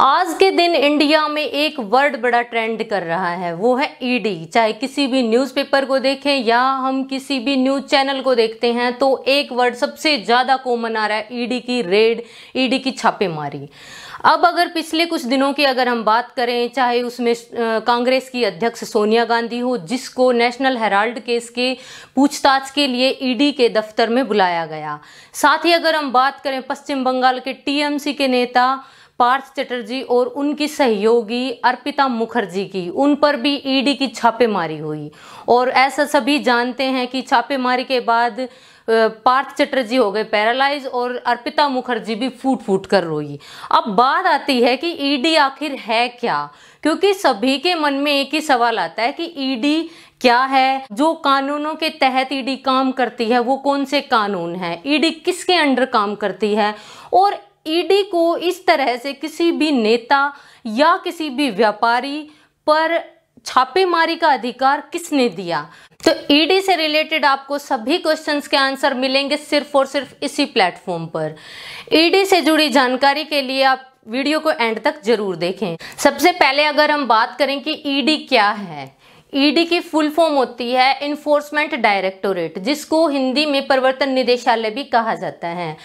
आज के दिन इंडिया में एक वर्ड बड़ा ट्रेंड कर रहा है वो है ईडी e चाहे किसी भी न्यूज़पेपर को देखें या हम किसी भी न्यूज़ चैनल को देखते हैं तो एक वर्ड सबसे ज़्यादा कॉमन आ रहा है ईडी e की रेड ईडी e की छापेमारी अब अगर पिछले कुछ दिनों की अगर हम बात करें चाहे उसमें कांग्रेस की अध्यक्ष सोनिया गांधी हो जिसको नेशनल हेराल्ड केस के पूछताछ के लिए ईडी के दफ्तर में बुलाया गया साथ ही अगर हम बात करें पश्चिम बंगाल के टीएमसी के नेता पार्थ चटर्जी और उनकी सहयोगी अर्पिता मुखर्जी की उन पर भी ईडी e की छापेमारी हुई और ऐसा सभी जानते हैं कि छापेमारी के बाद पार्थ चटर्जी हो गए पैरालाइज और अर्पिता मुखर्जी भी फूट फूट कर रोई अब बात आती है कि ईडी e आखिर है क्या क्योंकि सभी के मन में एक ही सवाल आता है कि ईडी e क्या है जो कानूनों के तहत ईडी काम करती है वो कौन से कानून है ईडी किसके अंडर काम करती है और ईडी को इस तरह से किसी भी नेता या किसी भी व्यापारी पर छापेमारी का अधिकार किसने दिया तो ईडी से रिलेटेड आपको सभी क्वेश्चंस के आंसर मिलेंगे सिर्फ और सिर्फ इसी प्लेटफॉर्म पर ईडी से जुड़ी जानकारी के लिए आप वीडियो को एंड तक जरूर देखें सबसे पहले अगर हम बात करें कि ईडी क्या है ईडी e की फुल फॉर्म होती है इन्फोर्समेंट डायरेक्टोरेट जिसको हिंदी में प्रवर्तन निदेशालय भी कहा जाता है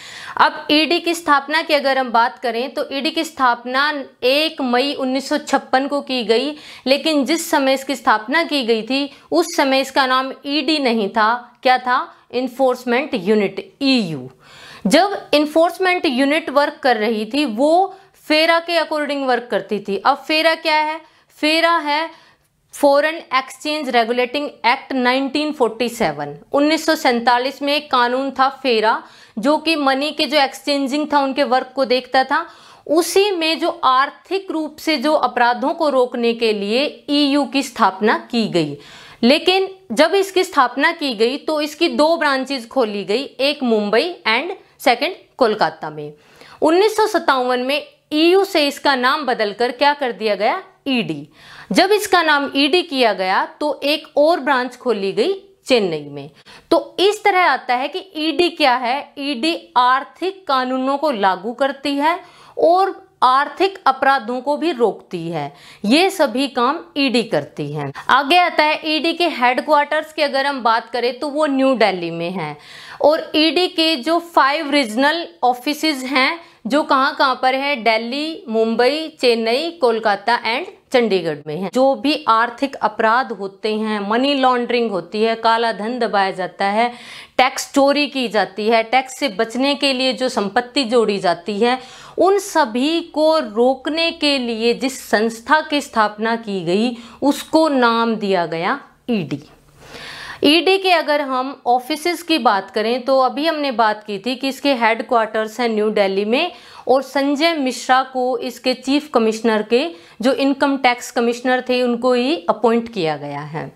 अब ईडी e की स्थापना की अगर हम बात करें तो ईडी e की स्थापना 1 मई 1956 को की गई लेकिन जिस समय इसकी स्थापना की गई थी उस समय इसका नाम ईडी नहीं था क्या था इन्फोर्समेंट यूनिट ईयू जब इन्फोर्समेंट यूनिट वर्क कर रही थी वो फेरा के अकॉर्डिंग वर्क करती थी अब फेरा क्या है फेरा है फॉरेन एक्सचेंज रेगुलेटिंग एक्ट 1947 1947 में एक कानून था फेरा जो कि मनी के जो एक्सचेंजिंग था उनके वर्क को देखता था उसी में जो आर्थिक रूप से जो अपराधों को रोकने के लिए ईयू e की स्थापना की गई लेकिन जब इसकी स्थापना की गई तो इसकी दो ब्रांचेज खोली गई एक मुंबई एंड सेकंड कोलकाता में उन्नीस में ईयू e से इसका नाम बदलकर क्या कर दिया गया ईडी e जब इसका नाम ईडी e किया गया तो एक और ब्रांच खोली गई चेन्नई में तो इस तरह आता है कि ईडी e क्या है ईडी e आर्थिक कानूनों को लागू करती है और आर्थिक अपराधों को भी रोकती है ये सभी काम ईडी करती है आगे आता है ईडी के हेडक्वार्टर्स की अगर हम बात करें तो वो न्यू दिल्ली में है और ईडी के जो फाइव रीजनल ऑफिस हैं जो कहाँ कहाँ पर है दिल्ली मुंबई चेन्नई कोलकाता एंड चंडीगढ़ में है जो भी आर्थिक अपराध होते हैं मनी लॉन्ड्रिंग होती है काला धन दबाया जाता है टैक्स चोरी की जाती है टैक्स से बचने के लिए जो संपत्ति जोड़ी जाती है उन सभी को रोकने के लिए जिस संस्था की स्थापना की गई उसको नाम दिया गया ईडी e ईडी के अगर हम ऑफिस की बात करें तो अभी हमने बात की थी कि इसके हेड क्वार्टर्स हैं न्यू दिल्ली में और संजय मिश्रा को इसके चीफ कमिश्नर के जो इनकम टैक्स कमिश्नर थे उनको ही अपॉइंट किया गया है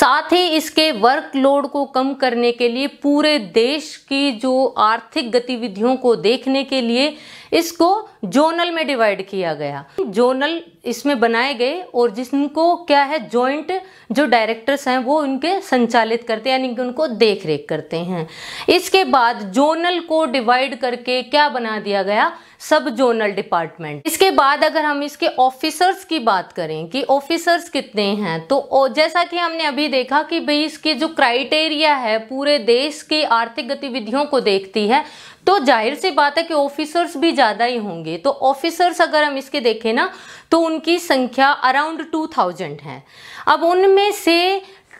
साथ ही इसके वर्कलोड को कम करने के लिए पूरे देश की जो आर्थिक गतिविधियों को देखने के लिए इसको जोनल में डिवाइड किया गया जोनल इसमें बनाए गए और जिनको क्या है जॉइंट जो डायरेक्टर्स हैं वो उनके संचालित करते हैं यानी कि उनको देख रेख करते हैं इसके बाद जोनल को डिवाइड करके क्या बना दिया गया सब जोनल डिपार्टमेंट इसके बाद अगर हम इसके ऑफिसर्स की बात करें कि ऑफिसर्स कितने हैं तो जैसा कि हमने अभी देखा कि भाई इसके जो क्राइटेरिया है पूरे देश की आर्थिक गतिविधियों को देखती है तो जाहिर सी बात है कि ऑफिसर्स भी ज़्यादा ही होंगे तो ऑफिसर्स अगर हम इसके देखें ना तो उनकी संख्या अराउंड टू थाउजेंड है अब उनमें से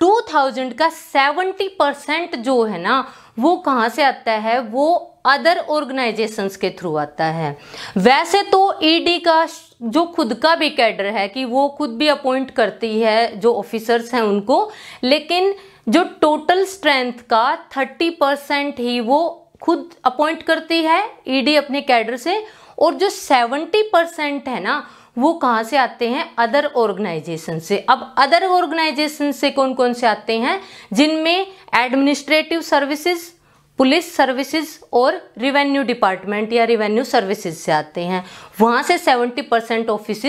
टू थाउजेंड का सेवेंटी परसेंट जो है ना वो कहाँ से आता है वो अदर ऑर्गेनाइजेशंस के थ्रू आता है वैसे तो ईडी e का जो खुद का भी कैडर है कि वो खुद भी अपॉइंट करती है जो ऑफिसर्स हैं उनको लेकिन जो टोटल स्ट्रेंथ का थर्टी परसेंट ही वो खुद अपॉइंट करती है ईडी e अपने कैडर से और जो 70 परसेंट है ना वो कहाँ से आते हैं अदर ऑर्गेनाइजेशन से अब अदर ऑर्गेनाइजेशन से कौन कौन से आते हैं जिनमें एडमिनिस्ट्रेटिव सर्विसेज पुलिस सर्विसेज और रिवेन्यू डिपार्टमेंट या रिवेन्यू सर्विसेज से आते हैं वहाँ से 70 परसेंट ऑफिस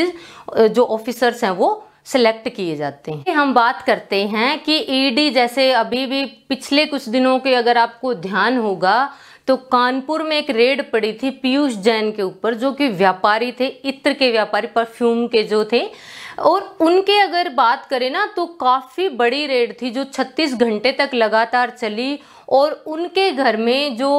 जो ऑफिसर्स हैं वो सेलेक्ट किए जाते हैं हम बात करते हैं कि ईडी e जैसे अभी भी पिछले कुछ दिनों के अगर आपको ध्यान होगा तो कानपुर में एक रेड पड़ी थी पीयूष जैन के ऊपर जो कि व्यापारी थे इत्र के व्यापारी परफ्यूम के जो थे और उनके अगर बात करें ना तो काफ़ी बड़ी रेड थी जो 36 घंटे तक लगातार चली और उनके घर में जो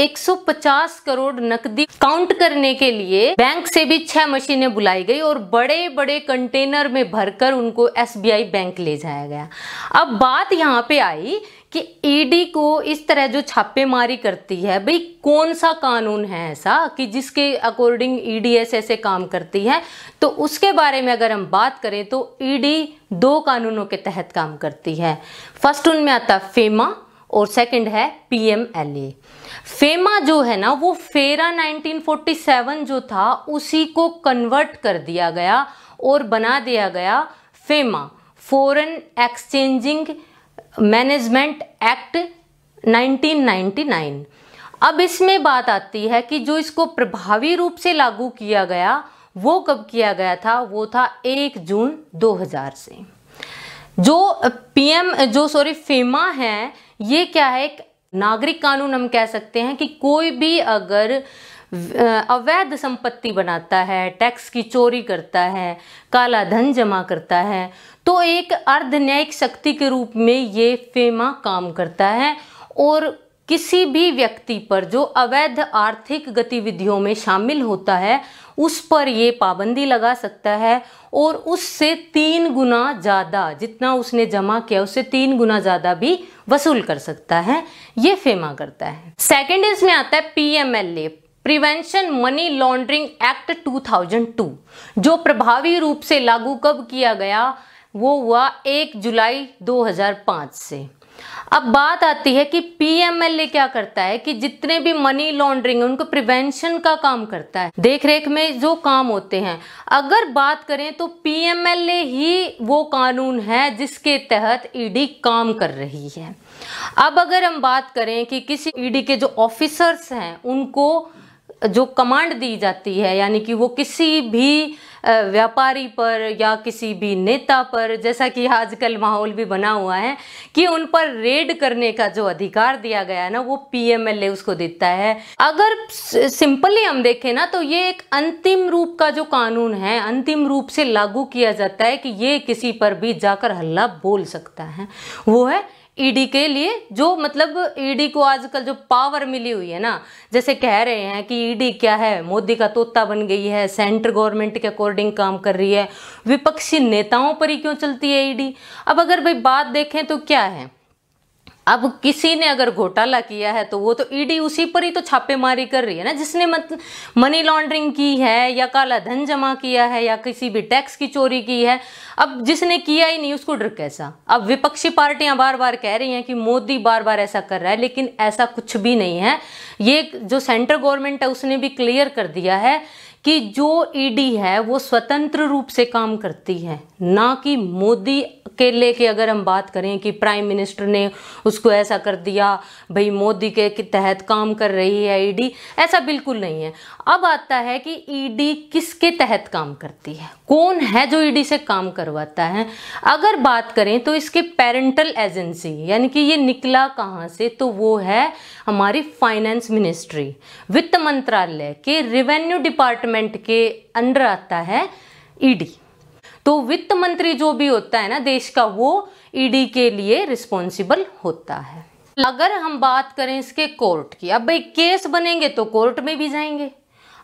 150 करोड़ नकदी काउंट करने के लिए बैंक से भी छह मशीनें बुलाई गई और बड़े बड़े कंटेनर में भरकर उनको एसबीआई बैंक ले जाया गया अब बात यहाँ पे आई कि ईडी को इस तरह जो छापेमारी करती है भाई कौन सा कानून है ऐसा कि जिसके अकॉर्डिंग ईडी ऐसे ऐसे काम करती है तो उसके बारे में अगर हम बात करें तो ईडी दो कानूनों के तहत काम करती है फर्स्ट उनमें आता फेमा और सेकंड है पीएमएलए फेमा जो है ना वो फेरा 1947 जो था उसी को कन्वर्ट कर दिया गया और बना दिया गया FEMA foreign exchanging management act 1999 अब इसमें बात आती है कि जो इसको प्रभावी रूप से लागू किया गया वो कब किया गया था वो था 1 जून 2000 से जो पीएम जो सॉरी फेमा है ये क्या है एक नागरिक कानून हम कह सकते हैं कि कोई भी अगर अवैध संपत्ति बनाता है टैक्स की चोरी करता है काला धन जमा करता है तो एक अर्ध न्यायिक शक्ति के रूप में ये फेमा काम करता है और किसी भी व्यक्ति पर जो अवैध आर्थिक गतिविधियों में शामिल होता है उस पर ये पाबंदी लगा सकता है और उससे तीन गुना ज़्यादा जितना उसने जमा किया उससे तीन गुना ज़्यादा भी वसूल कर सकता है ये फेमा करता है सेकेंड इसमें आता है PMLA prevention money laundering act 2002 जो प्रभावी रूप से लागू कब किया गया वो हुआ एक जुलाई पाँच से अब बात आती है कि पीएमएलए क्या करता है कि जितने भी मनी लॉन्ड्रिंग उनको प्रिवेंशन का काम करता है देखरेख में जो काम होते हैं अगर बात करें तो पीएमएलए ही वो कानून है जिसके तहत ईडी e काम कर रही है अब अगर हम बात करें कि किसी ईडी e के जो ऑफिसर्स हैं उनको जो कमांड दी जाती है यानी कि वो किसी भी व्यापारी पर या किसी भी नेता पर जैसा कि आजकल माहौल भी बना हुआ है कि उन पर रेड करने का जो अधिकार दिया गया है ना वो पीएमएलए उसको देता है अगर सिंपली हम देखें ना तो ये एक अंतिम रूप का जो कानून है अंतिम रूप से लागू किया जाता है कि ये किसी पर भी जाकर हल्ला बोल सकता है वो है ईडी e के लिए जो मतलब ईडी e को आजकल जो पावर मिली हुई है ना जैसे कह रहे हैं कि ईडी e क्या है मोदी का तोता बन गई है सेंट्रल गवर्नमेंट के अकॉर्डिंग काम कर रही है विपक्षी नेताओं पर ही क्यों चलती है ईडी अब अगर भाई बात देखें तो क्या है अब किसी ने अगर घोटाला किया है तो वो तो ईडी e उसी पर ही तो छापेमारी कर रही है ना जिसने मत मनी लॉन्ड्रिंग की है या काला धन जमा किया है या किसी भी टैक्स की चोरी की है अब जिसने किया ही नहीं उसको डर कैसा अब विपक्षी पार्टियां बार बार कह रही हैं कि मोदी बार बार ऐसा कर रहा है लेकिन ऐसा कुछ भी नहीं है ये जो सेंट्रल गवर्नमेंट है उसने भी क्लियर कर दिया है कि जो ईडी e है वो स्वतंत्र रूप से काम करती है ना कि मोदी के लेके अगर हम बात करें कि प्राइम मिनिस्टर ने उसको ऐसा कर दिया भाई मोदी के तहत काम कर रही है ईडी e ऐसा बिल्कुल नहीं है अब आता है कि ईडी e किसके तहत काम करती है कौन है जो ईडी से काम करवाता है अगर बात करें तो इसके पेरेंटल एजेंसी यानी कि ये निकला कहाँ से तो वो है हमारी फाइनेंस मिनिस्ट्री वित्त मंत्रालय के रेवेन्यू डिपार्टमेंट डिपार्टमेंट के अंडर आता है ईडी e तो वित्त मंत्री जो भी होता है ना देश का वो ईडी e के लिए रिस्पॉन्सिबल होता है अगर हम बात करें इसके कोर्ट की अब भाई केस बनेंगे तो कोर्ट में भी जाएंगे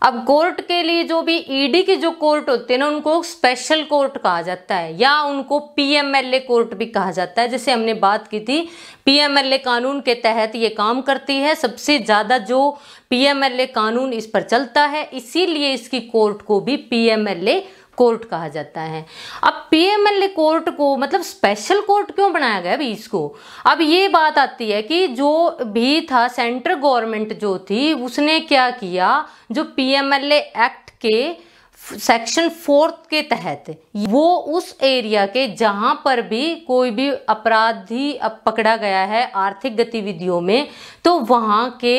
अब कोर्ट के लिए जो भी ईडी e के जो कोर्ट होते हैं ना उनको स्पेशल कोर्ट कहा जाता है या उनको पीएमएलए कोर्ट भी कहा जाता है जैसे हमने बात की थी पीएमएलए कानून के तहत ये काम करती है सबसे ज़्यादा जो पीएमएलए कानून इस पर चलता है इसीलिए इसकी कोर्ट को भी पीएमएलए कोर्ट कहा जाता है अब पीएमएलए कोर्ट को मतलब स्पेशल कोर्ट क्यों बनाया गया भाई इसको अब ये बात आती है कि जो भी था सेंट्रल गवर्नमेंट जो थी उसने क्या किया जो पीएमएलए एक्ट के सेक्शन फोर्थ के तहत वो उस एरिया के जहां पर भी कोई भी अपराधी अब पकड़ा गया है आर्थिक गतिविधियों में तो वहां के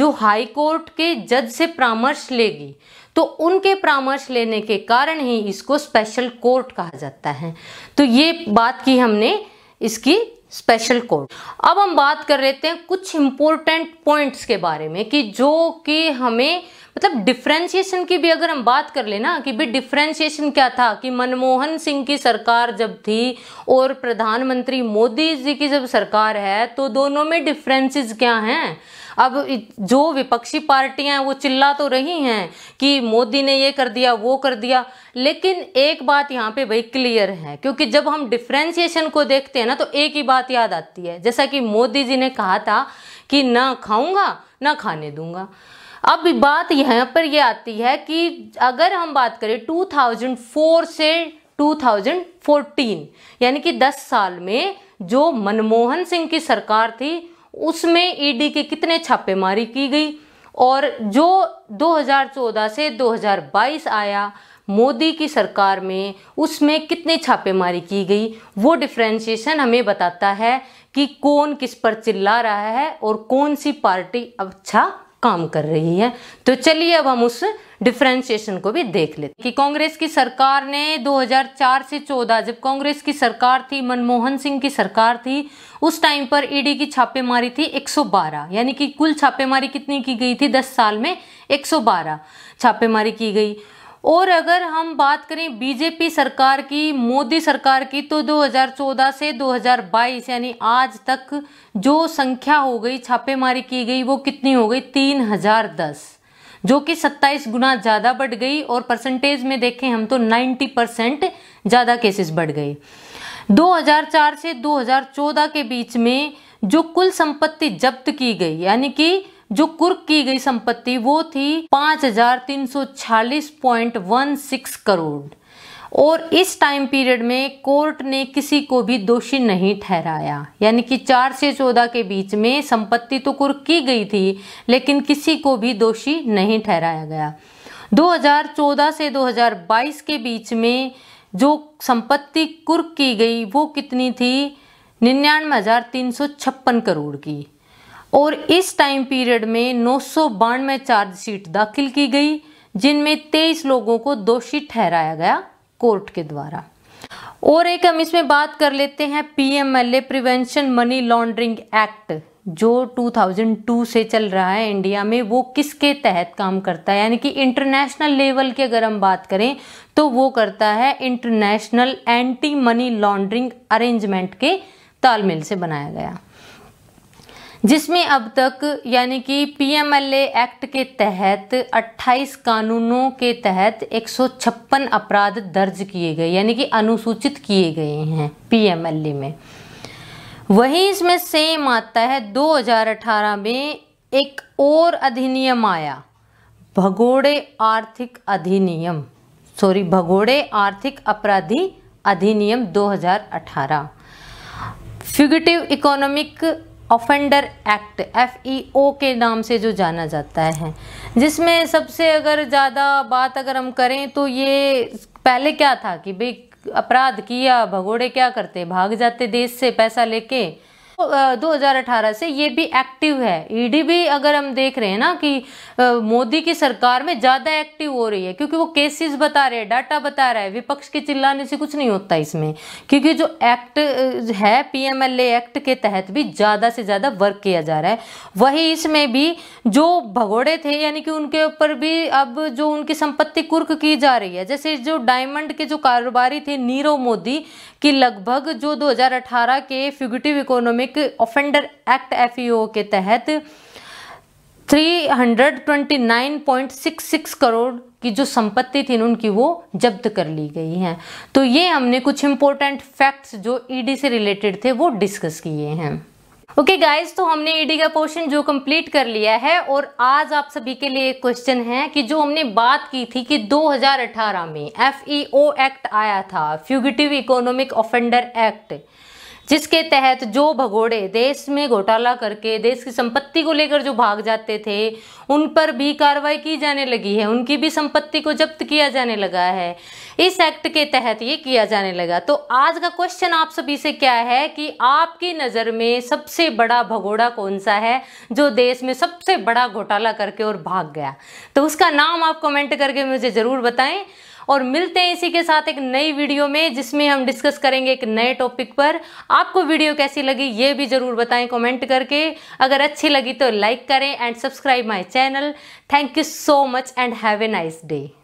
जो हाई कोर्ट के जज से परामर्श लेगी तो उनके परामर्श लेने के कारण ही इसको स्पेशल कोर्ट कहा जाता है तो ये बात की हमने इसकी स्पेशल कोर्ट अब हम बात कर लेते हैं कुछ इंपॉर्टेंट पॉइंट्स के बारे में कि जो कि हमें मतलब डिफ्रेंशिएशन की भी अगर हम बात कर लेना कि भी डिफ्रेंशिएशन क्या था कि मनमोहन सिंह की सरकार जब थी और प्रधानमंत्री मोदी जी की जब सरकार है तो दोनों में डिफरेंसेस क्या हैं अब जो विपक्षी पार्टियां वो चिल्ला तो रही हैं कि मोदी ने ये कर दिया वो कर दिया लेकिन एक बात यहाँ पे भाई क्लियर है क्योंकि जब हम डिफ्रेंसिएशन को देखते हैं ना तो एक ही बात याद आती है जैसा कि मोदी जी ने कहा था कि ना खाऊंगा ना खाने दूंगा अब बात यहाँ पर यह आती है कि अगर हम बात करें 2004 से 2014 यानी कि 10 साल में जो मनमोहन सिंह की सरकार थी उसमें ईडी e के कितने छापेमारी की गई और जो 2014 से 2022 आया मोदी की सरकार में उसमें कितने छापेमारी की गई वो डिफ्रेंशिएशन हमें बताता है कि कौन किस पर चिल्ला रहा है और कौन सी पार्टी अच्छा काम कर रही है तो चलिए अब हम उस डिफ्रेंशिएशन को भी देख लेते कि कांग्रेस की सरकार ने 2004 से 14 जब कांग्रेस की सरकार थी मनमोहन सिंह की सरकार थी उस टाइम पर ईडी e की छापेमारी थी 112 यानी कि कुल छापेमारी कितनी की गई थी 10 साल में 112 छापेमारी की गई और अगर हम बात करें बीजेपी सरकार की मोदी सरकार की तो 2014 से 2022 यानी आज तक जो संख्या हो गई छापेमारी की गई वो कितनी हो गई तीन हजार दस जो कि 27 गुना ज़्यादा बढ़ गई और परसेंटेज में देखें हम तो 90 परसेंट ज़्यादा केसेस बढ़ गए 2004 से 2014 के बीच में जो कुल संपत्ति जब्त की गई यानी कि जो कुर्क की गई संपत्ति वो थी पांच हजार तीन सौ पॉइंट वन सिक्स करोड़ और इस टाइम पीरियड में कोर्ट ने किसी को भी दोषी नहीं ठहराया यानी कि चार से चौदह के बीच में संपत्ति तो कुर्क की गई थी लेकिन किसी को भी दोषी नहीं ठहराया गया 2014 से 2022 के बीच में जो संपत्ति कुर्क की गई वो कितनी थी निन्यानवे हजार तीन सौ छप्पन करोड़ की और इस टाइम पीरियड में नौ सौ बानवे चार्जशीट दाखिल की गई जिनमें तेईस लोगों को दोषी ठहराया गया कोर्ट के द्वारा और एक हम इसमें बात कर लेते हैं PMLA prevention money laundering act जो 2002 से चल रहा है इंडिया में वो किसके तहत काम करता है यानी कि इंटरनेशनल लेवल की अगर हम बात करें तो वो करता है international anti money laundering arrangement के तालमेल से बनाया गया जिसमें अब तक यानी कि पीएमएलए एक्ट के तहत 28 कानूनों के तहत 156 अपराध दर्ज किए गए यानी कि अनुसूचित किए गए हैं पीएमएलए में वहीं इसमें सेम आता है 2018 में एक और अधिनियम आया भगोड़े आर्थिक अधिनियम सॉरी भगोड़े आर्थिक अपराधी अधिनियम 2018 fugitive economic offender act F E O के नाम से जो जाना जाता है जिसमें सबसे अगर ज़्यादा बात अगर हम करें तो ये पहले क्या था कि भाई अपराध किया भगोड़े क्या करते भाग जाते देश से पैसा लेके 2018 से ये भी एक्टिव है ईडी e भी अगर हम देख रहे हैं ना कि मोदी की सरकार में ज़्यादा एक्टिव हो रही है क्योंकि वो केसेस बता रहे हैं डाटा बता रहा है विपक्ष के चिल्लाने से कुछ नहीं होता इसमें क्योंकि जो एक्ट है पीएमएलए एक्ट के तहत भी ज़्यादा से ज़्यादा वर्क किया जा रहा है वही इसमें भी जो भगोड़े थे यानी कि उनके ऊपर भी अब जो उनकी संपत्ति कुर्क की जा रही है जैसे जो डायमंड के जो कारोबारी थे नीरव मोदी की लगभग जो दो के fugitive economic offender act FEO के तहत 329.66 करोड़ की जो संपत्ति थी उनकी वो जब्त कर ली गई है तो ये हमने कुछ इंपॉर्टेंट फैक्ट्स जो ईडी e से रिलेटेड थे वो डिस्कस किए हैं ओके okay गाइस तो हमने ईडी e का पोर्शन जो कंप्लीट कर लिया है और आज आप सभी के लिए एक क्वेश्चन है कि जो हमने बात की थी कि 2018 में एफ एक्ट e आया था फ्यूगेटिव इकोनॉमिक ऑफेंडर एक्ट जिसके तहत जो भगोड़े देश में घोटाला करके देश की संपत्ति को लेकर जो भाग जाते थे उन पर भी कार्रवाई की जाने लगी है उनकी भी संपत्ति को जब्त किया जाने लगा है इस एक्ट के तहत ये किया जाने लगा तो आज का क्वेश्चन आप सभी से क्या है कि आपकी नज़र में सबसे बड़ा भगोड़ा कौन सा है जो देश में सबसे बड़ा घोटाला करके और भाग गया तो उसका नाम आप कमेंट करके मुझे ज़रूर बताएं और मिलते हैं इसी के साथ एक नई वीडियो में जिसमें हम डिस्कस करेंगे एक नए टॉपिक पर आपको वीडियो कैसी लगी ये भी ज़रूर बताएं कमेंट करके अगर अच्छी लगी तो लाइक करें and subscribe my channel thank you so much and have a nice day